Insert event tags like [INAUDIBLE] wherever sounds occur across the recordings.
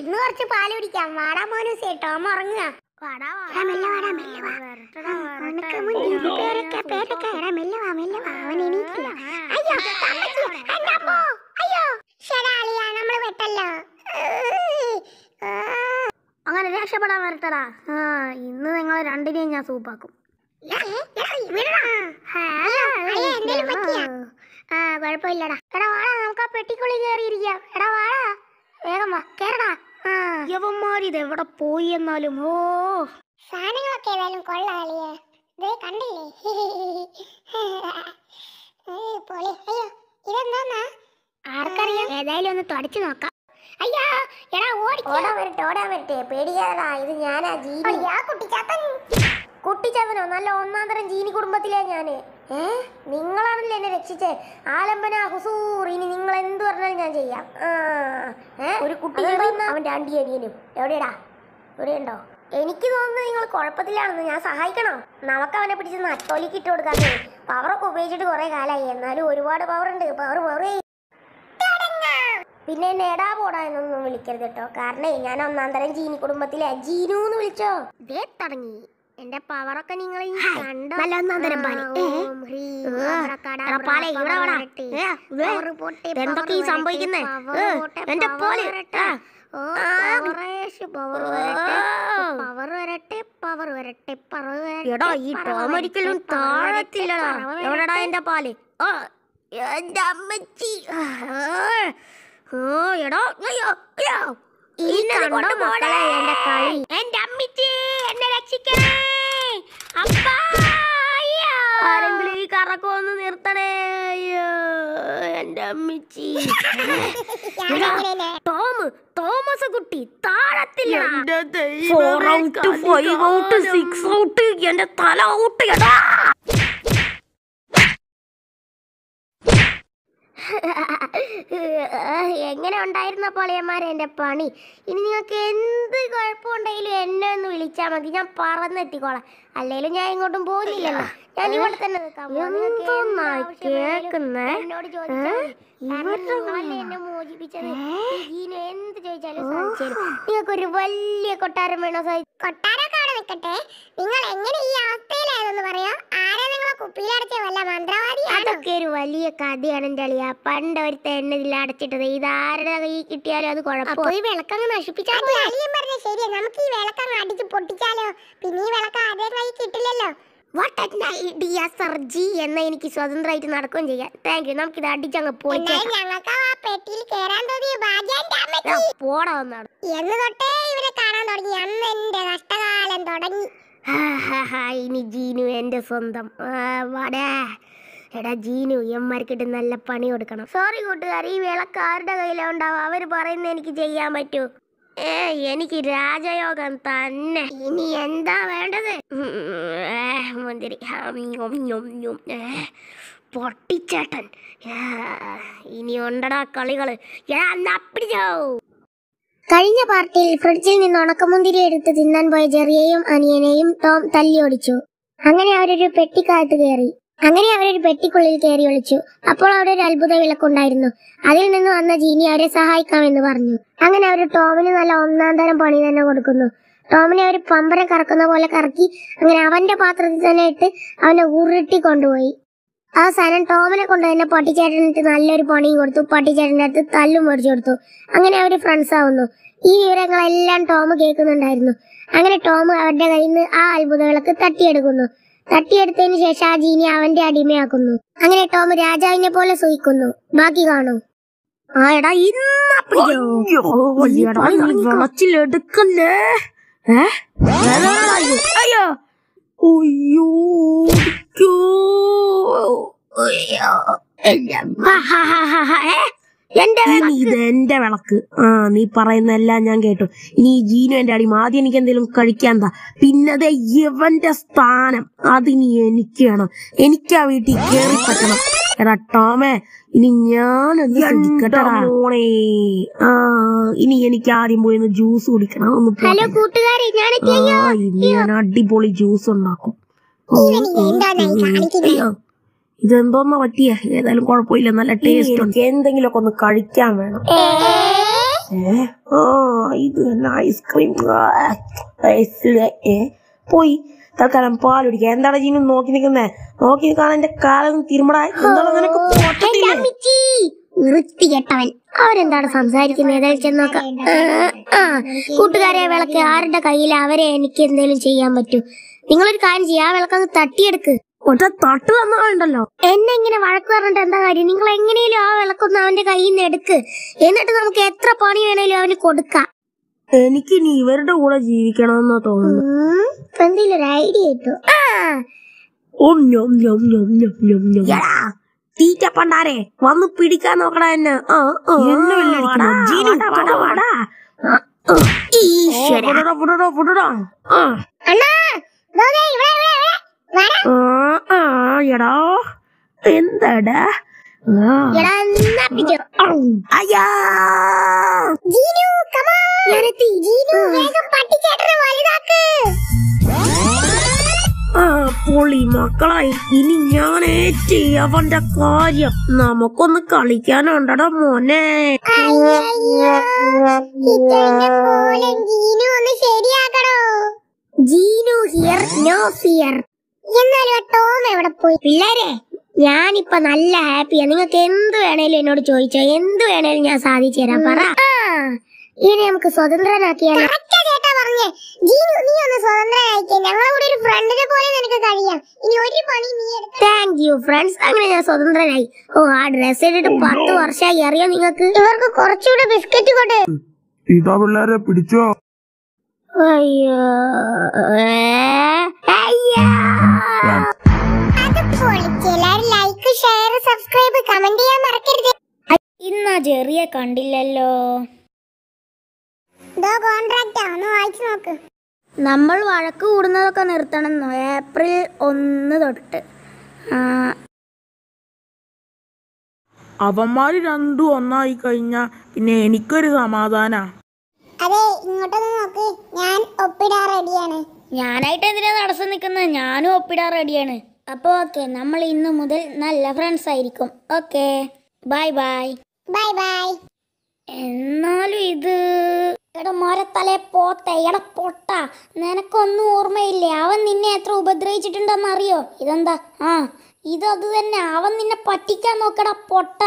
ഇന്ന് കുറച്ച് പാല് കുടിക്കാം വാടാ മോനു ടോം ഉറങ്ങുക അങ്ങനെ രക്ഷപ്പെടാൻ വരട്ടടാ ഇന്ന് നിങ്ങൾ രണ്ടിനെയും ഞാൻ സൂപ്പാക്കും കുഴപ്പമില്ലടാ എടാ വാടാ നമുക്ക് ആ പെട്ടിക്കുള്ളിൽ കയറിയിരിക്കാം എടാ വാടാ വേഗം വാ കേരടാ യവന്മാരിത് എവിടെ പോയി എന്നാലും ഓ സാധനങ്ങളൊക്കെ ഏതായാലും കൊള്ളാളിയെ കുട്ടിച്ചവനോ കണ്ടില്ലേ [LAUGHS] അയ്യോ ഇതെന്താന്നാ ഒന്ന് നോക്കാം എടാ ഓടി ഇത് ഞാനാ ജീനി കുട്ടിച്ചാത്തൻ നല്ല ഒന്നാം തരം ജീനി കുടുംബത്തിലെ ഞാന് ഏ നിങ്ങളാണല്ലോ എന്നെ രക്ഷിച്ചേ ആലംബന ഹുസൂർ ഇനി നിങ്ങൾ എന്ത് പറഞ്ഞാലും ഞാൻ ചെയ്യാം ഒരു കുട്ടി അവൻ്റെ അണ്ടി അനിയനും എവിടെയടാ ഇവിടെയുണ്ടോ എനിക്ക് തോന്നുന്നു നിങ്ങൾ കുഴപ്പത്തിലാണെന്ന് ഞാൻ സഹായിക്കണോ നമുക്ക് അവനെ പിടിച്ച് നട്ടോലിക്ക് ഇട്ട് കൊടുക്കാൻ പവറൊക്കെ ഉപയോഗിച്ചിട്ട് കുറേ കാലമായി എന്നാലും ഒരുപാട് പവർ ഉണ്ട് പവർ പവർ പിന്നെ നേടാ പോടാ എന്നൊന്നും വിളിക്കരുത് കേട്ടോ കാരണം ഞാൻ ഒന്നാം തരം ജീനി കുടുംബത്തിലെ ജീനു എന്ന് വിളിച്ചോ ദേ തുടങ്ങി എന്റെ പവറൊക്കെ നിങ്ങൾ എന്തൊക്കെ ഈ സംഭവിക്കുന്നേ എന്റെ പോലെ എടാ ഈ ടോം ഒരിക്കലും താഴത്തില്ലടാ എവിടെടാ എന്റെ പാല് ഓ എന്റെ അമ്മച്ചി ഓ എടാ അയ്യോ എന്റെ അമ്മിച്ചി എന്നെ രക്ഷിക്കണേ ആരെങ്കിലും ഈ കറക്കം ഒന്ന് നിർത്തണേ എന്റെ അമ്മിച്ചി [LAUGHS] ടോം തോമസ് കുട്ടി താഴത്തില്ല out five out six out എന്റെ തല ഔട്ട് എടാ എങ്ങനെ ഉണ്ടായിരുന്ന പൊളിയന്മാരെ എൻ്റെ പണി ഇനി നിങ്ങൾക്ക് എന്ത് കുഴപ്പമുണ്ടെങ്കിലും എന്നെ ഒന്ന് വിളിച്ചാൽ മതി ഞാൻ പറന്നെത്തിക്കോളാം അല്ലെങ്കിലും ഞാൻ ഇങ്ങോട്ടും പോകുന്നില്ലല്ലോ ഞാൻ ഇവിടെ തന്നെ നിൽക്കാം എന്നോട് ചോദിച്ചാൽ നിങ്ങൾക്ക് ഒരു വലിയ കൊട്ടാരം വേണോ കൊട്ടാരമൊക്കെ അവിടെ നിങ്ങൾ എങ്ങനെ ഈ അവസ്ഥയിലായതെന്ന് പറയാ ആരാ നിങ്ങളെ കുപ്പിയിലടച്ച വല്ല മന്ത്രവാദി അതൊക്കെ ഒരു വലിയ കഥയാണ് എൻ്റെ അളിയ പണ്ട് ഒരു തെണ്ണതിൽ അടച്ചിട്ടത് ഇതാരുടെ കൈ കിട്ടിയാലും അത് കുഴപ്പം ഈ വിളക്കങ്ങ് നശിപ്പിച്ചാൽ അളിയൻ പറഞ്ഞ ശരിയാ നമുക്ക് ഈ വിളക്കങ്ങ് അടിച്ച് പൊട്ടിച്ചാലോ പിന്നെ ഈ വിളക്ക് അതേ കിട്ടില്ലല്ലോ what an idea sir ji എന്ന എനിക്ക് സ്വതന്ത്രമായിട്ട് നടക്കുകയും ചെയ്യാം താങ്ക് യു നമുക്ക് ഇത് അടിച്ചങ്ങ് പോയി എന്റെ ഇനി ജീനു എൻ്റെ സ്വന്തം വാടേ എടാ ജീനു എമ്മർക്കിട്ട് നല്ല പണി കൊടുക്കണം സോറി കൂട്ടുകാർ ഈ വിളക്ക് ആരുടെ കയ്യിലുണ്ടാവും അവർ പറയുന്ന എനിക്ക് ചെയ്യാൻ പറ്റൂ എനിക്ക് രാജയോഗം തന്നെ ഇനി എന്താ വേണ്ടത് മുന്തിരി പൊട്ടിച്ചേട്ടൻ ഇനി ഉണ്ടടാ കളികള് കഴിഞ്ഞ പാർട്ടിയിൽ ഫ്രിഡ്ജിൽ നിന്ന് ഉണക്കമുന്തിരി എടുത്ത് തിന്നാൻ പോയ ചെറിയയും അനിയനെയും ടോം തല്ലിയോടിച്ചു അങ്ങനെ അവരൊരു പെട്ടിക്കാലത്ത് കയറി അങ്ങനെ അവരൊരു പെട്ടിക്കുള്ളിൽ കയറി ഒളിച്ചു അപ്പോൾ അവിടെ ഒരു അത്ഭുത വിളക്കുണ്ടായിരുന്നു അതിൽ നിന്ന് വന്ന ജീനി അവരെ സഹായിക്കാമെന്ന് പറഞ്ഞു അങ്ങനെ അവർ ടോമിന് നല്ല ഒന്നാം തരം പണി തന്നെ കൊടുക്കുന്നു ടോമിനെ അവർ പമ്പരം കറക്കുന്ന പോലെ കറക്കി അങ്ങനെ അവന്റെ പാത്രത്തിൽ തന്നെ ഇട്ട് അവനെ ഉരുട്ടി കൊണ്ടുപോയി അവസാനം ടോമിനെ കൊണ്ട് തന്നെ പട്ടിച്ചേട്ടനിട്ട് നല്ലൊരു പണിയും കൊടുത്തു പട്ടിച്ചേട്ടന്റെ അടുത്ത് തല്ലും മേടിച്ചു കൊടുത്തു അങ്ങനെ അവർ ഫ്രണ്ട്സ് ആവുന്നു ഈ വിവരങ്ങളെല്ലാം ടോം കേൾക്കുന്നുണ്ടായിരുന്നു അങ്ങനെ ടോം അവരുടെ കയ്യിൽ നിന്ന് ആ അത്ഭുത വിളക്ക് തട്ടിയെടുക്കുന്നു തട്ടിയെടുത്തതിന് ശേഷം ആ ജീനി അവന്റെ അടിമയാക്കുന്നു അങ്ങനെ ടോം രാജാവിനെ പോലെ സൂയിക്കുന്നു ബാക്കി കാണൂ ആടാ ഇന്നപ്പിടിക്കല്ലേ അയ്യോ അയ്യോ എന്റെ വിളക്ക് ആ നീ പറയുന്ന ഞാൻ കേട്ടു ഇനി ജീനു എന്റെ അടി ആദ്യം എനിക്ക് എന്തെങ്കിലും കഴിക്കാൻ താ പിന്നതെ ഇവന്റെ സ്ഥാനം അതിനി എനിക്ക് വേണം എനിക്ക് ആ വീട്ടിൽ കയറി പറ്റണം എടാ ടോമേ ഇനി ഞാൻ ആ ഇനി എനിക്ക് ആദ്യം പോയി ഒന്ന് ജ്യൂസ് കുടിക്കണം ഒന്ന് ഇനി ഞാൻ അടിപൊളി ജ്യൂസ് ഉണ്ടാക്കും ഇതെന്തോന്ന പറ്റിയ ഏതായാലും കുഴപ്പമില്ല നല്ല ടേസ്റ്റ് ഉണ്ട് എന്തെങ്കിലുമൊക്കെ ഒന്ന് കഴിക്കാൻ വേണം ഇത് തന്നെ ഐസ്ക്രീം പോയി തൽക്കാലം പാലൊടിക്കുക എന്താണ് ജീനും നോക്കി നിൽക്കുന്നേ നോക്കി നിൽക്കാൻ എന്റെ കാലം തിരുമടായി എന്താണ് നിനക്ക് അവരെന്താണ് സംസാരിക്കുന്നത് ഏതായാലും ചെന്നോക്ക ആ കൂട്ടുകാരെ വിളക്ക് ആരുടെ കയ്യിൽ അവരെ എനിക്ക് എന്തെങ്കിലും ചെയ്യാൻ പറ്റൂ നിങ്ങളൊരു കാര്യം ചെയ്യാം ആ വിളക്കങ്ങ് തട്ടിയെടുക്ക് ഒറ്റ എന്നെ ഇങ്ങനെ വഴക്ക് പറഞ്ഞിട്ട് എന്താ കാര്യം നിങ്ങൾ എങ്ങനെയും ആ വിളക്കൊന്നും അവന്റെ കയ്യിൽ നിന്ന് എടുക്ക് എന്നിട്ട് നമുക്ക് എത്ര പണി വേണേലും അവന് കൊടുക്കാം എനിക്ക് ഇനി ഇവരുടെ കൂടെ ജീവിക്കണമെന്നാ തോന്നുന്നു ഒരു ഐഡിയ കിട്ടു വന്ന് പിടിക്കാൻ നോക്കടാ എന്നെ ഈശ്വര ആ എടാ എന്താടാ പൊളി മക്കളായി ഇനി ഞാൻ ഏറ്റി അവന്റെ കാര്യം നമുക്കൊന്ന് കളിക്കാനുണ്ടടാ മോനെ ജീനു ഹിയർ നോ ഫിയർ എന്നാലും പിള്ളേരെ ഞാനിപ്പോ നല്ല ഹാപ്പിയാ നിങ്ങൾക്ക് എന്ത് വേണേലും എന്നോട് ചോദിച്ചോ എന്ത് വേണേലും ഞാൻ സാധിച്ചു തരാം പറ ഇനി നമുക്ക് സ്വതന്ത്രനാക്കിയാൽ അങ്ങനെ ഞാൻ സ്വതന്ത്രനായി ഓ ആ ഡ്രസ് ഇട്ടിട്ട് oh, പത്ത് വർഷമായി അറിയാം നിങ്ങൾക്ക് ഇവർക്ക് കുറച്ചുകൂടെ ബിസ്ക്കറ്റ് കൊണ്ട് പിള്ളേരെ പിടിച്ചോ അയ്യോ ലൈക്ക് ഷെയർ സബ്സ്ക്രൈബ് കമന്റ് ചെയ്യാൻ മറക്കരുത് കണ്ടില്ലല്ലോ വായിച്ചു നോക്ക് നമ്മൾ വഴക്ക് കൂടുന്നതൊക്കെ നിർത്തണം ഏപ്രിൽ ഒന്ന് തൊട്ട് അവന്മാര് രണ്ടും ഒന്നായി കഴിഞ്ഞാ പിന്നെ എനിക്കൊരു സമാധാന അതെ ഇങ്ങോട്ടൊന്ന് നോക്ക് ഞാൻ ഒപ്പിടാൻ റെഡിയാണ് ഞാനായിട്ട് എന്തിനാ നടസം നിൽക്കുന്നത് ഞാനും ഒപ്പിടാൻ റെഡിയാണ് അപ്പോൾ ഓക്കെ നമ്മൾ ഇന്നു മുതൽ നല്ല ഫ്രണ്ട്സ് ആയിരിക്കും okay bye bye bye bye എന്നാലും ഇത് എടാ മോരത്തലെ പോത്ത എട പൊട്ട നിനക്കൊന്നും ഓർമ്മയില്ലേ അവൻ നിന്നെ എത്ര അറിയോ ഇതെന്താ ആ ഇതത് തന്നെ അവൻ നിന്നെ പറ്റിക്കാൻ നോക്കടാ പൊട്ട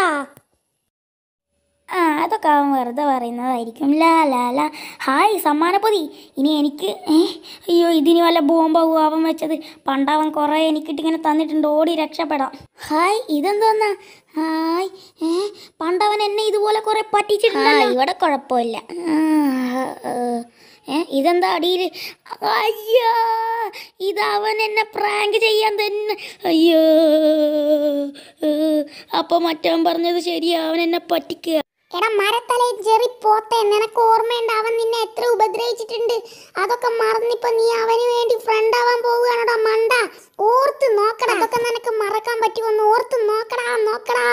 ആ അതൊക്കെ അവൻ വെറുതെ പറയുന്നതായിരിക്കും ലാ ലാ ലാ ഹായ് സമ്മാനപ്പൊതി ഇനി എനിക്ക് അയ്യോ ഇതിന് വല്ല ബോംബാവും അവൻ വെച്ചത് പണ്ടവൻ കുറേ എനിക്കിട്ട് ഇങ്ങനെ തന്നിട്ടുണ്ട് ഓടി രക്ഷപ്പെടാം ഹായ് ഇതെന്തോന്നാ ഹായ് പണ്ടവൻ എന്നെ ഇതുപോലെ കുറെ പറ്റിച്ചിട്ടുണ്ടല്ലോ ഇവിടെ കുഴപ്പമില്ല ഇതെന്താ അടിയിൽ അയ്യോ ഇതവൻ എന്നെ പ്രാങ്ക് ചെയ്യാൻ തന്നെ അയ്യോ അപ്പോൾ മറ്റവൻ പറഞ്ഞത് ശരി അവൻ എന്നെ പറ്റിക്കുക എടാ മരത്തലേ ജെറി പോത്തെ നിനക്ക് ഓർമ്മയുണ്ട് അവൻ നിന്നെ എത്ര ഉപദ്രവിച്ചിട്ടുണ്ട് അതൊക്കെ മറന്നിപ്പോ നീ അവന് വേണ്ടി ഫ്രണ്ട് ആവാൻ പോവുകയാണോടാ മണ്ട ഓർത്ത് നോക്കടാ അതൊക്കെ നിനക്ക് മറക്കാൻ പറ്റുമെന്ന് ഓർത്ത് നോക്കടാ നോക്കടാ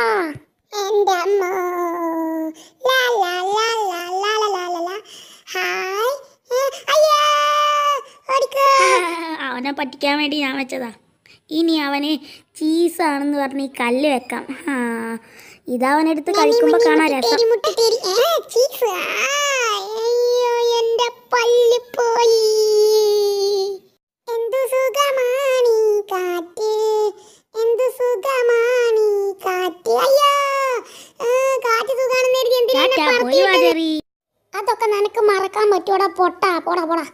അമ്മ ലാ ലാ ലാ ലാ ലാ ലാ ലാ അവനെ പറ്റിക്കാൻ വേണ്ടി ഞാൻ വെച്ചതാ ഇനി അവന് ചീസാണെന്ന് പറഞ്ഞ് ഈ കല്ല് വെക്കാം ആ ഇതവൻ കഴിക്കുമ്പോ കാണാൻ രസം അതൊക്കെ നിനക്ക് മറക്കാൻ പറ്റൂടാ പൊട്ടാ പോടാ പോടാ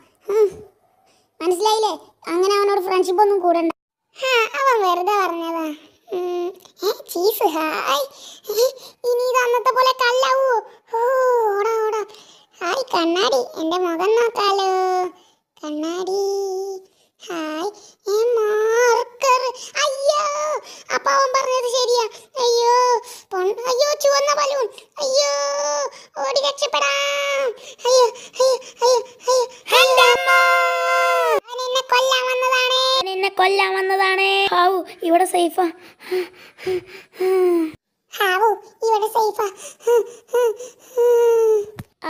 മനസ്സിലായില്ലേ അങ്ങനെ അവനോട് ഫ്രണ്ട്ഷിപ്പ് ഒന്നും കൂടണ്ട അവൻ വെറുതെ പറഞ്ഞതാ ചീസ് ഹായ് ഇനി ഇത് അന്നത്തെ പോലെ കല്ലാവൂ ഓടാ ഓടാ ഹായ് കണ്ണാടി എൻ്റെ മുഖം നോക്കാലോ കണ്ണാടി ഹായ് മാർക്കർ അയ്യോ അപ്പ അവൻ പറഞ്ഞത് ശരിയാ അയ്യോ അയ്യോ ചുവന്ന ബലൂൺ അയ്യോ ഓടി അയ്യോ അയ്യോ അയ്യോ എന്നെ കൊല്ലാൻ വന്നതാണ് എന്നെ കൊല്ലാൻ വന്നതാണ് ഇവിടെ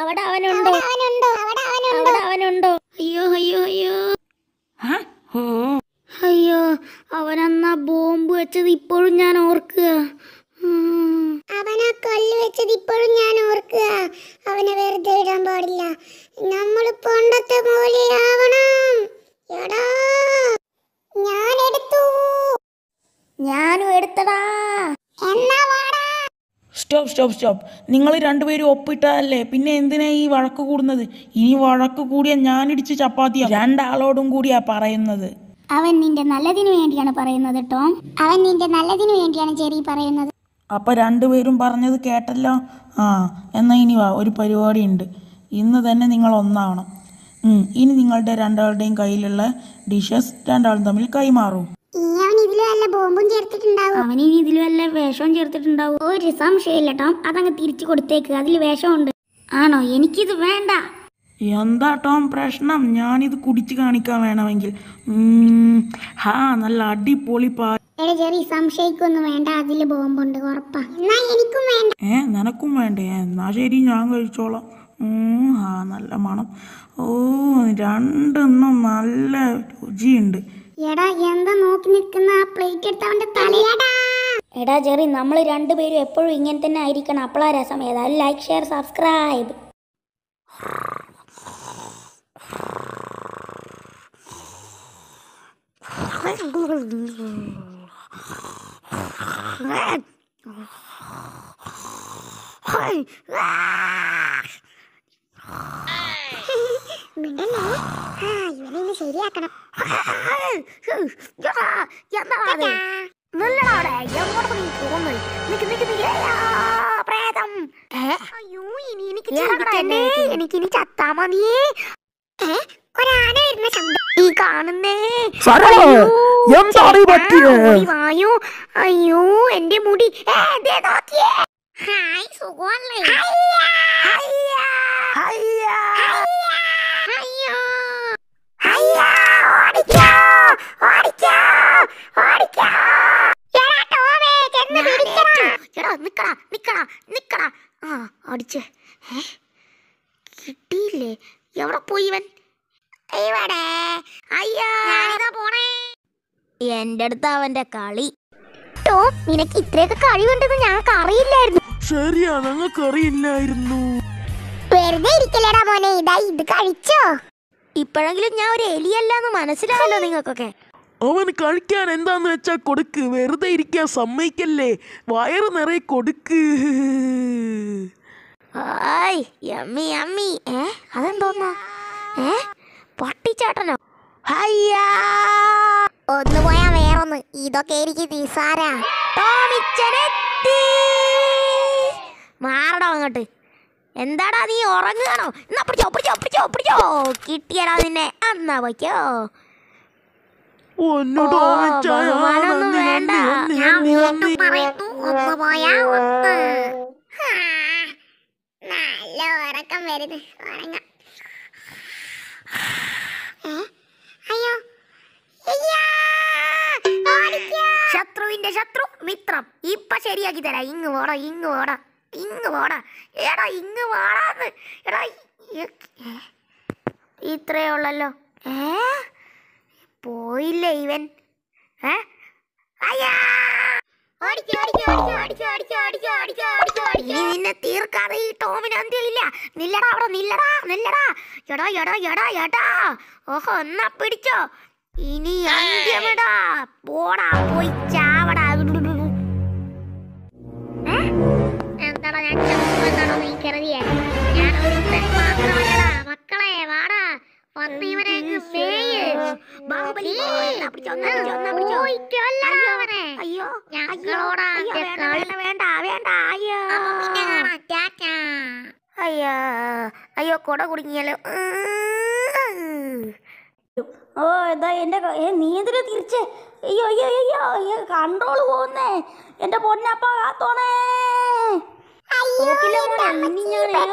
അവിടെ അവനുണ്ടോ അവിടെ അവനുണ്ടോ വെച്ചത് ഇപ്പോഴും ഞാൻ ഓർക്കുക അവനെ കല്ല് വെച്ചത് ഇപ്പോഴും ഞാൻ ഓർക്കുക അവനെ വെറുതെ ഇടാൻ പാടില്ല നമ്മൾ പണ്ടത്തെ പോലെയാവണം എടാ ഞാൻ എടുത്തു ഞാനും എടുത്തടാ എന്നാ വാടാ സ്റ്റോപ്പ് സ്റ്റോപ്പ് സ്റ്റോപ്പ് നിങ്ങൾ രണ്ടുപേരും ഒപ്പിട്ടതല്ലേ പിന്നെ എന്തിനാ ഈ വഴക്ക് കൂടുന്നത് ഇനി വഴക്ക് കൂടിയ ഞാനിടിച്ച് ചപ്പാത്തിയാ രണ്ടാളോടും കൂടിയാ പറയുന്നത് അവൻ നിന്റെ നല്ലതിനു വേണ്ടിയാണ് പറയുന്നത് ടോം അവൻ നിന്റെ നല്ലതിനു വേണ്ടിയാണ് ചെറി പറയുന്നത് അപ്പൊ രണ്ടുപേരും പറഞ്ഞത് കേട്ടല്ലോ ആ എന്നാ ഇനി വാ ഒരു പരിപാടി ഉണ്ട് ഇന്ന് തന്നെ നിങ്ങൾ ഒന്നാവണം ഇനി നിങ്ങളുടെ രണ്ടാളുടെയും കയ്യിലുള്ള ഡിഷസ് രണ്ടാളും തമ്മിൽ കൈമാറും ബോംബും അവൻ ഇനി ഇതിൽ വല്ല വേഷവും ചേർത്തിട്ടുണ്ടാവും ഒരു സംശയമില്ല ടോം അതങ്ങ് തിരിച്ചു കൊടുത്തേക്ക് അതിൽ വേഷമുണ്ട് ആണോ എനിക്കിത് വേണ്ട എന്താ ടോം പ്രശ്നം ഞാനിത് കുടിച്ചു കാണിക്കാൻ വേണമെങ്കിൽ ഹാ നല്ല അടിപൊളി പാ വേണ്ട എന്നാ ഏ നിനക്കും വേണ്ടേ എന്നാ ശരി ഞാൻ കഴിച്ചോളാം ആ നല്ല മണം ഓ രണ്ടെന്നും നല്ല രുചിയുണ്ട് എടാ എന്താ ജെറി നമ്മൾ രണ്ടുപേരും എപ്പോഴും ഇങ്ങനെ തന്നെ ആയിരിക്കണം അപ്പോളാ രസം ഏതായാലും ലൈക്ക് ഷെയർ സബ്സ്ക്രൈബ് മിണ്ടല്ലേ ആ ഇവനെ ഒന്ന് ശരിയാക്കണം എനിക്ക് ഇനി ചത്താ ഈ കാണുന്നേ എന്താ പറ്റിയേ വായോ അയ്യോ എന്റെ മുടി ഹായ് സുഖമല്ലേ നിക്കടാ നിക്കടാ നിക്കടാ ആ അടിച്ചേ കിട്ടിയില്ലേ എവിടെ പോയി ഇവൻ എന്റെ അടുത്ത് അവന്റെ കളി ടോം നിനക്ക് ഇത്രയൊക്കെ കഴിവുണ്ടെന്ന് ഞങ്ങൾക്ക് അറിയില്ലായിരുന്നു ശരിയാ ഞങ്ങൾക്ക് അറിയില്ലായിരുന്നു വെറുതെ ഇരിക്കലടാ മോനെ ഇതാ ഇത് കഴിച്ചോ ഇപ്പോഴെങ്കിലും ഞാൻ ഒരു എലിയല്ലെന്ന് മനസ്സിലായല്ലോ നിങ്ങൾക്കൊക്കെ അവൻ കഴിക്കാൻ എന്താന്ന് വെച്ചാ കൊടുക്ക് വെറുതെ ഇരിക്കാൻ സമ്മതിക്കല്ലേ വയറ് നിറയെ കൊടുക്ക് ഹായ് യമ്മി യമ്മി ഏ അതെന്തോന്നാ ഏ പൊട്ടിച്ചേട്ടനോ ഹയ്യാ ഒന്ന് പോയാ വേറൊന്ന് ഇതൊക്കെ എനിക്ക് നിസാരാ ടോമിച്ചനെത്തി മാറടോ അങ്ങോട്ട് എന്താടാ നീ ഉറങ്ങുകയാണോ എന്നാ പിടിച്ചോ പിടിച്ചോ പിടിച്ചോ പിടിച്ചോ കിട്ടിയടാ നിന്നെ അന്നാ വയ്ക്കോ ഒന്നും വേണ്ട ഞാൻ വീണ്ടും പറയുന്നു ഒന്ന് പോയാ ഒന്ന് നല്ല ഉറക്കം വരുന്നു ഉറങ്ങാം അയ്യോ ശത്രുവിന്റെ ശത്രു മിത്രം ഇപ്പൊ ശരിയാക്കി തരാം ഇങ് പോടാ ഇങ് പോടാ ഇങ് പോടാ എടാ ഇങ് പോടാന്ന് എടാ ഇത്രേ ഉള്ളല്ലോ ഏ പോയില്ലേ ഇവൻ ഏ അയ്യാ തീർക്കാതെ ഈ ടോമിന് അന്ത്യമില്ല നില്ലടാ അവിടെ നില്ലടാ നില്ലടാ എടാ എടാ എടാ എടാ ഓഹോ എന്നാ പിടിച്ചോ ഇനി അന്ത്യമിടാ പോടാ പോയി ചാവടാ ഞാൻ ഞങ്ങളോടാ കളി വേണ്ട വേണ്ട അയ്യോ അയ്യോ അയ്യോ കുട കുടുങ്ങിയാലോ ഓ എന്താ എൻ്റെ നീ എന്തിനാ തിരിച്ച് അയ്യോ അയ്യോ അയ്യോ അയ്യോ കൺട്രോൾ പോകുന്നേ എൻ്റെ പൊന്നപ്പാ കാത്തോണേ അയ്യോ ഞാൻ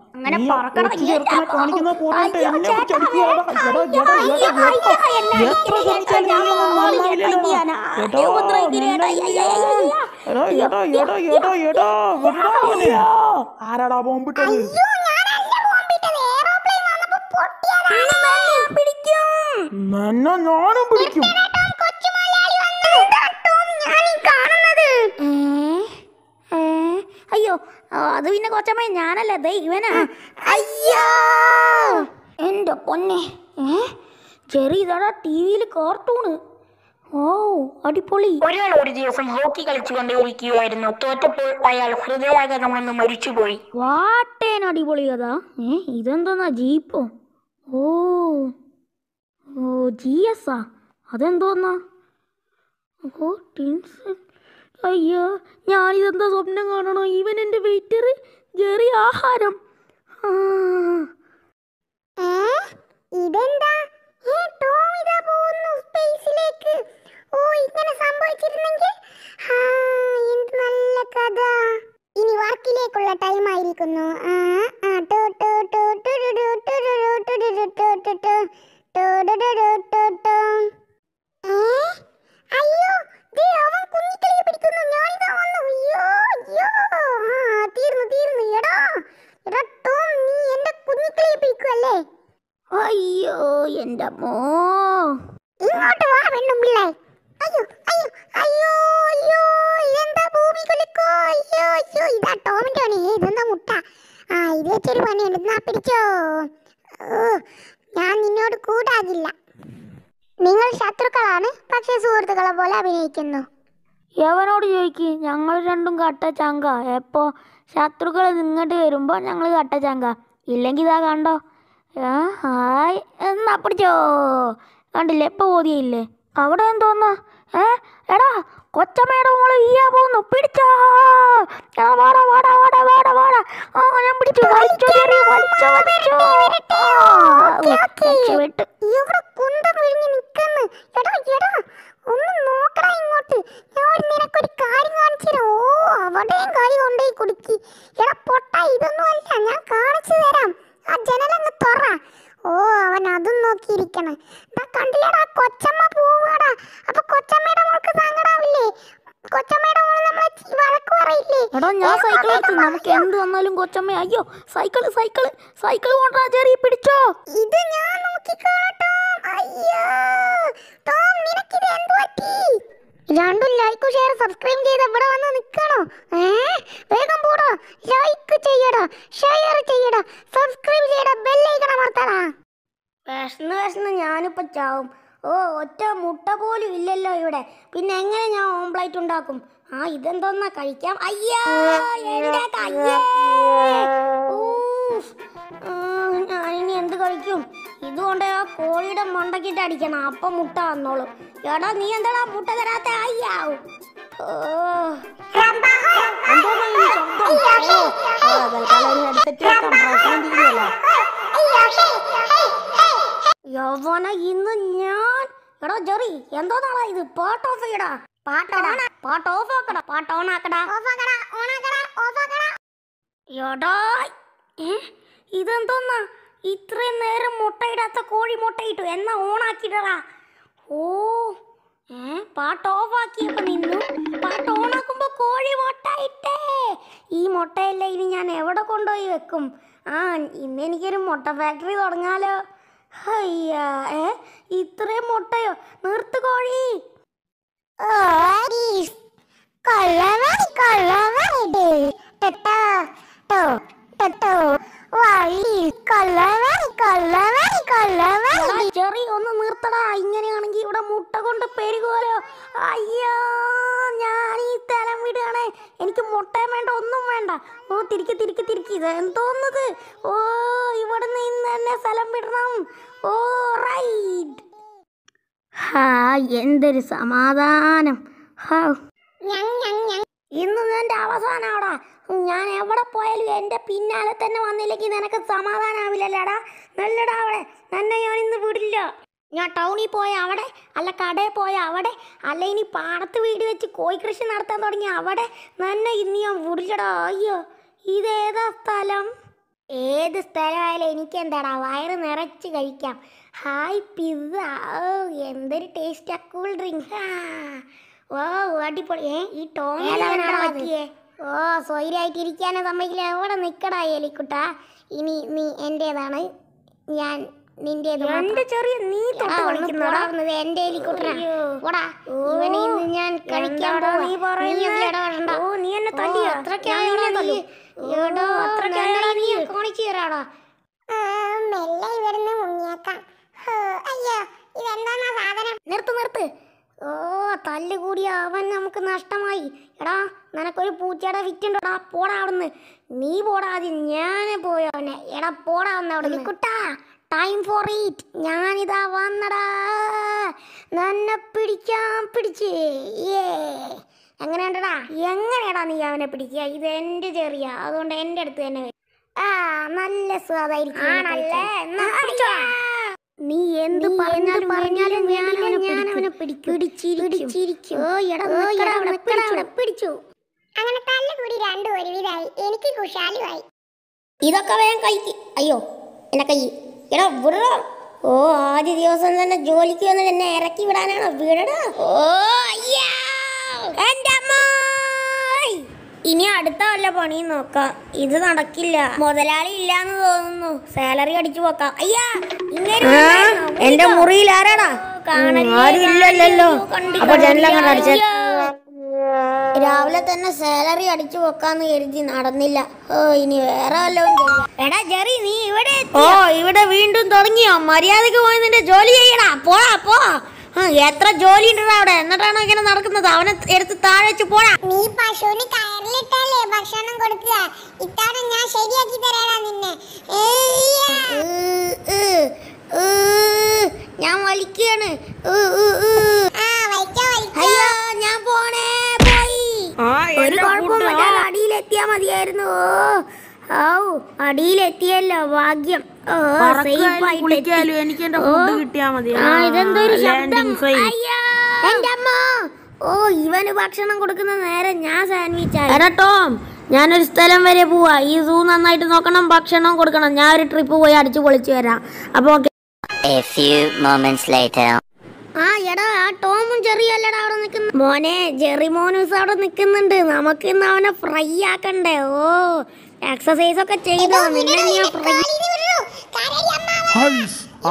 കാണിക്കുന്ന എത്ര ആരാടാ ബോംബിട്ടത് ഞാനും പിടിക്കും പിന്നെ കൊച്ചമ്മ ഞാനല്ല ദൈ ഇവനാ അയ്യോ എൻ്റെ പൊന്നെ ഏ ചെറി ഇതാടാ ടി വിയിൽ കാർട്ടൂണ് ഓ അടിപൊളി ഒരാൾ ഒരു ദിവസം ഹോക്കി കളിച്ചുകൊണ്ട് ഇരിക്കുകയായിരുന്നു തോറ്റപ്പോൾ അയാൾ ഹൃദയാഘാതം വന്ന് മരിച്ചുപോയി വാട്ടേൻ അടിപൊളി കഥ ഏ ഇതെന്തോന്നാ ജീപ്പോ ഓ ഓ ജി എസ് ആ അതെന്തോന്നാ ഓ ടിൻസ് അയ്യോ ഞാനിതെന്താ സ്വപ്നം കാണണോ ഇവൻ എന്റെ വെയിറ്റർ ജെറി ആഹാരം ഇതെന്താ ടോം ഇതാ പോകുന്നു സ്പേസിലേക്ക് ഓ ഇങ്ങനെ സംഭവിച്ചിരുന്നെങ്കിൽ ഞങ്ങൾ രണ്ടും കട്ട ചങ്ക എപ്പോൾ ശത്രുക്കൾ ഇങ്ങോട്ട് വരുമ്പോ ഞങ്ങൾ കട്ട ചങ്ക ഇല്ലെങ്കിൽ ഇതാ കണ്ടോ ഹായ് എന്നാ പിടിച്ചോ കണ്ടില്ലേ ഇപ്പോൾ ഓതിയില്ലേ അവിടെ എന്തോന്ന് ഏ എടാ കൊച്ചമ്മയുടെ മോള് ഈയാ പോകുന്നു പിടിച്ചോ വാടാ വാടാ വാടാ വാടാ വാടാ ആ ഞാൻ പിടിച്ചു വലിച്ചു വലിച്ചു വലിച്ചു വിട്ട് ഇവിടെ കുന്ത വിഴിഞ്ഞ് നിൽക്കുന്നു എടാ എടാ ും നോക്കടാ ഇങ്ങോട്ട് ഞാൻ നിനക്കൊരു എടാ ഇതൊന്നും അല്ല ഞാൻ ആ ഓ അവൻ അതും കൊച്ചമ്മ എടാ ഞാൻ സൈക്കിൾ നമുക്ക് എന്ത് വന്നാലും അയ്യോ സൈക്കിള് സൈക്കിള് സൈക്കിൾ കൊണ്ടാ പിടിച്ചോ ഇത് ഞാൻ രണ്ടും സബ്സ്ക്രൈബ് വേഗം ലൈക്ക് ചെയ്യടാ ഷെയർ ചെയ്യടാ സബ്സ്ക്രൈബ് ചെയ്യടാ അമർത്തടാ ചാവും ഓ ഒറ്റ മുട്ട പോലും ഇല്ലല്ലോ ഇവിടെ പിന്നെ എങ്ങനെ ഞാൻ ഓംപ്ലൈറ്റ് ഉണ്ടാക്കും ആ ഇതെന്തോന്നാ കഴിക്കാം അയ്യോ എൻ്റെ കയ്യേ ഊഫ് ഞാനിനി എന്ത് കഴിക്കും ഇതുകൊണ്ട് ആ കോഴിയുടെ മണ്ടക്കിട്ട് അടിക്കണം അപ്പൊ മുട്ട വന്നോളൂ എടാ നീ എന്താ മുട്ട തരാത്ത യൗവന ഇന്ന് ഞാൻ എടാ ജെറി എന്തോ നാളാ ഇത് പാട്ട് ഓഫ് ചെയ്യടാ പാട്ടോടാ പാട്ട് ഓഫ് ആക്കടാ പാട്ട് ഓൺ ആക്കടാ എടാ ഏ ഇതെന്തോന്നാ ഇത്രയും നേരം മുട്ടയിടാത്ത കോഴി മുട്ടയിട്ടു എന്നാ ഓണാക്കിടറാ ഓ ഏ പാട്ട് ആക്കിയപ്പോ നിന്നു പാട്ട് ഓണാക്കുമ്പോ കോഴി മുട്ടയിട്ടേ ഈ മുട്ടയല്ല ഇനി ഞാൻ എവിടെ കൊണ്ടുപോയി വെക്കും ആ ഇന്ന് എനിക്കൊരു മുട്ട ഫാക്ടറി തുടങ്ങാലോ അയ്യാ ഏ ഇത്രയും മുട്ടയോ നിർത്ത് കോഴി കൊള്ളവായി കൊള്ളവായി ടോ ട്ടോ ചെറി ഒന്ന് നിർത്തടാ ഇങ്ങനെയാണെങ്കിൽ ഇവിടെ മുട്ട കൊണ്ട് പെരുകോലോ അയ്യോ ഞാൻ ഈ തലം വിടുകയാണേ എനിക്ക് മുട്ടയും വേണ്ട ഒന്നും വേണ്ട ഓ തിരിക്ക് തിരിക്ക് തിരിക്ക് ഇത് എന്തോന്നത് ഓ ഇവിടെ നിന്ന് തന്നെ സ്ഥലം വിടണം ഓ റൈറ്റ് ഹാ എന്തൊരു സമാധാനം ഹാ ഇന്ന് നിന്റെ അവസാനം അവിടെ ഞാൻ എവിടെ പോയാലും എൻ്റെ പിന്നാലെ തന്നെ വന്നില്ലെങ്കിൽ നിനക്ക് സമാധാനമാവില്ലല്ലേടാ നല്ലടാ അവിടെ നന്നെ ഞാൻ ഇന്ന് വിടില്ല ഞാൻ ടൗണിൽ പോയ അവിടെ അല്ല കടയിൽ പോയ അവിടെ അല്ല ഇനി പാടത്ത് വീട് വെച്ച് കോഴി കൃഷി നടത്താൻ തുടങ്ങി അവിടെ നന്നെ ഇന്ന് ഞാൻ വിടില്ലടാ അയ്യോ ഇതേതാ സ്ഥലം ഏത് സ്ഥലമായാലും എനിക്ക് എന്താടാ വയറ് നിറച്ച് കഴിക്കാം ഹായ് പിസ്സ ഓ എന്തൊരു ടേസ്റ്റാ കൂൾ ഡ്രിങ്ക് ആ ഓ അടിപൊളി ഏ ഈ ടോണിലാണ് ഓ സ്വൈരായിട്ടിരിക്കാനെ സമ്മതിക്കില്ല അവിടെ നിൽക്കടാ എലിക്കുട്ട ഇനി നീ എന്റേതാണ് ഞാൻ ചെറിയ നീ ഇവനെ ഞാൻ നീ ഓ നീ എന്നെ തല്ലി നീ മെല്ലെ സാധനം നിർത്ത് നിർത്ത് ഓ തല്ലുകൂടി അവൻ നമുക്ക് നഷ്ടമായി എടാ നിനക്കൊരു പൂച്ചയുടെ വിറ്റുണ്ടോടാ പോടാ അവിടുന്ന് നീ പോടാതി ഞാൻ പോയവനെ അവനെ എടാ പോടാ അവൻ അവിടെ കുട്ടാ ടൈം ഫോർ ഈറ്റ് ഞാനിതാ വന്നടാ നന്നെ പിടിക്കാൻ പിടിച്ച് ഏ എങ്ങനെയുണ്ടടാ എങ്ങനെയാടാ നീ അവനെ പിടിക്കുക ഇത് എൻ്റെ ചെറിയ അതുകൊണ്ട് എൻ്റെ അടുത്ത് തന്നെ വരും ആ നല്ല സ്വാദായിരിക്കും ആണല്ലേ നീ എന്ത് പറഞ്ഞാലും പറഞ്ഞാലും ഞാൻ അവനെ പിടിച്ചിരിക്കും ഓ എടാ പിടിച്ചു അങ്ങനെ തല്ലുകൂടി രണ്ടും ഒരുവിധായി എനിക്ക് കുശാലുമായി ഇതൊക്കെ വേഗം കൈക്ക് അയ്യോ എന്നെ കൈ എടാ വിടടാ ഓ ആദ്യ ദിവസം തന്നെ ജോലിക്ക് വന്നിട്ട് എന്നെ ഇറക്കി വിടാനാണോ വിടടാ ഓ എന്റെ ഇനി അടുത്ത വല്ല പണിയും നോക്കാം ഇത് നടക്കില്ല മുതലാളി ഇല്ലാന്ന് തോന്നുന്നു സാലറി അടിച്ചു പോക്കാം അയ്യാ എന്റെ മുറിയിൽ ആരാടാ ആരും രാവിലെ തന്നെ സാലറി അടിച്ചു പോക്കാന്ന് കരുതി നടന്നില്ല ഓ ഇനി വേറെ വല്ലതും എടാ ജെറി നീ ഇവിടെ ഓ ഇവിടെ വീണ്ടും തുടങ്ങിയോ മര്യാദക്ക് പോയി നിന്റെ ജോലി ചെയ്യണ പോ എത്ര ജോലി ഉണ്ടോ അവിടെ എന്നിട്ടാണോ ഇങ്ങനെ നടക്കുന്നത് അവനെ എടുത്ത് താഴെ വെച്ച് പോടാ നീ പശുവിന് കയറിലിട്ടല്ലേ ഭക്ഷണം കൊടുക്കുക ഇത്തവണ ഞാൻ ശരിയാക്കി തരാനാ നിന്നെ ഞാൻ വലിക്കുകയാണ് അയ്യോ ഞാൻ പോണേ പോയി ഒരു കുഴപ്പം അടിയിലെത്തിയാ മതിയായിരുന്നു ഓ ഓ അടിയിലെത്തിയല്ലോ ഭാഗ്യം ഓ സേഫ് എനിക്ക് എന്റെ ഫുഡ് കിട്ടിയാ മതി ഇതെന്തൊരു ശബ്ദം അയ്യോ എന്റെ അമ്മ ഓ ഇവന് ഭക്ഷണം കൊടുക്കുന്ന നേരം ഞാൻ സാൻഡ്വിച്ച് ടോം ഞാനൊരു സ്ഥലം വരെ പോവാ ഈ സൂ നന്നായിട്ട് നോക്കണം ഭക്ഷണം കൊടുക്കണം ഞാൻ ഒരു ട്രിപ്പ് പോയി അടിച്ചു പൊളിച്ചു വരാം അപ്പൊ ആ എടാ ആ ടോമും ചെറിയ അല്ലടാ അവിടെ നിൽക്കുന്നു മോനെ ജെറി മോനൂസ് അവിടെ നിൽക്കുന്നുണ്ട് നമുക്ക് ഇന്ന് അവനെ ഫ്രൈ ആക്കണ്ടേ ഓ എക്സസൈസ് ഒക്കെ ചെയ്തോ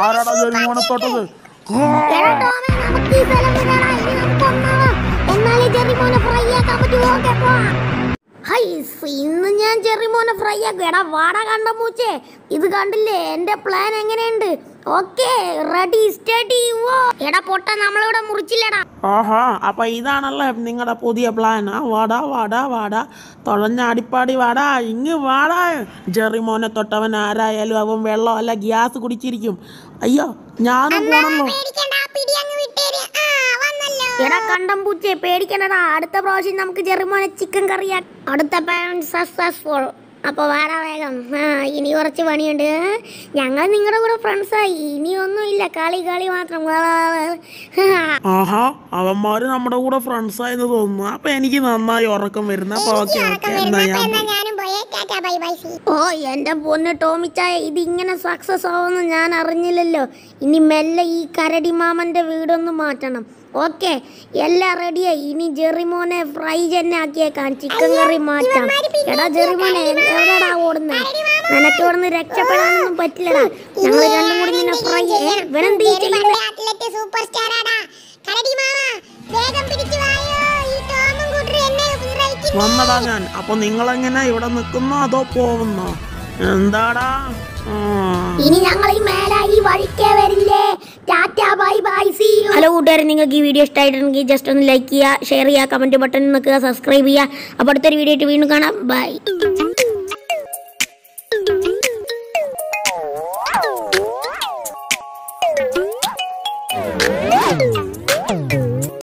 ആരാടാ ജെറിമോണത്തോട്ടത് ഇന്ന് ഞാൻ ചെറിമോനെ ഫ്രൈ ആക്കും എടാ വാട കണ്ട മൂച്ചേ ഇത് കണ്ടില്ലേ എന്റെ പ്ലാൻ എങ്ങനെയുണ്ട് ഓക്കേ റെഡി സ്റ്റഡി ഓ എടാ പൊട്ട നമ്മളിവിടെ മുറിച്ചില്ലടാ ആഹാ അപ്പൊ ഇതാണല്ലോ നിങ്ങളുടെ പുതിയ പ്ലാൻ വാടാ വാടാ വാടാ തുഴഞ്ഞ അടിപ്പാടി വാടാ ഇങ്ങ് വാടാ മോനെ തൊട്ടവൻ ആരായാലും അവൻ വെള്ളം അല്ല ഗ്യാസ് കുടിച്ചിരിക്കും അയ്യോ ഞാനും പോണല്ലോ എടാ കണ്ടം പൂച്ചേ പേടിക്കണ്ടടാ അടുത്ത പ്രാവശ്യം നമുക്ക് ജെറിമോനെ ചിക്കൻ കറിയാ അടുത്ത പാൻ സക്സസ്ഫുൾ അപ്പോൾ വേറെ വേഗം ആ ഇനി കുറച്ച് പണിയുണ്ട് ഞങ്ങൾ നിങ്ങളുടെ കൂടെ ഫ്രണ്ട്സായി ഇനിയൊന്നും ഇല്ല കളി കളി മാത്രം ആഹാ അവന്മാര് നമ്മുടെ കൂടെ ഫ്രണ്ട്സ് ആയെന്ന് തോന്നുന്നു അപ്പൊ എനിക്ക് നന്നായി ഉറക്കം വരുന്ന ഓ എന്റെ പൊന്ന് ടോമിച്ചായ ഇതിങ്ങനെ സക്സസ് ആവുമെന്ന് ഞാൻ അറിഞ്ഞില്ലല്ലോ ഇനി മെല്ലെ ഈ കരടി മാമന്റെ വീടൊന്ന് മാറ്റണം ഓക്കെ എല്ലാം റെഡിയായി ഇനി ജെറിമോനെ ഫ്രൈ തന്നെ ആക്കിയേക്കാൻ ചിക്കൻ കറി മാറ്റാം എടാ ജെറിമോനെ എവിടെയാടാ ഓടുന്നത് നിനക്ക് ഓടുന്ന് രക്ഷപ്പെടാനൊന്നും പറ്റില്ലടാ ഞങ്ങൾ രണ്ടും കൂടി നിന്നെ പുറകെ ഇവനെന്ത് സൂപ്പർ സ്റ്റാറാടാ കരടി മാമ വേഗം പിടിച്ചു വായോ ഈ ടോമും കൂട്ടരും എന്നെ വന്നതാ ഞാൻ അപ്പൊ എങ്ങനെ ഇവിടെ നിൽക്കുന്നോ അതോ പോകുന്നോ എന്താടാ ഇനി ഞങ്ങൾ ഈ മേല ഈ വഴിക്കേ വരില്ലേ tata bye bye see you hello കൂട്ടുകാരെ നിങ്ങൾക്ക് ഈ വീഡിയോ ഇഷ്ടമായിട്ടുണ്ടെങ്കിൽ ജസ്റ്റ് ഒന്ന് ലൈക്ക് ചെയ്യുക ഷെയർ ചെയ്യുക കമൻറ്റ് ബട്ടൺ നിൽക്കുക സബ്സ്ക്രൈബ് ചെയ്യുക അപ്പോൾ അടുത്തൊരു വീഡിയോ ആയിട്ട് വീണ്ടും കാണാം ബൈ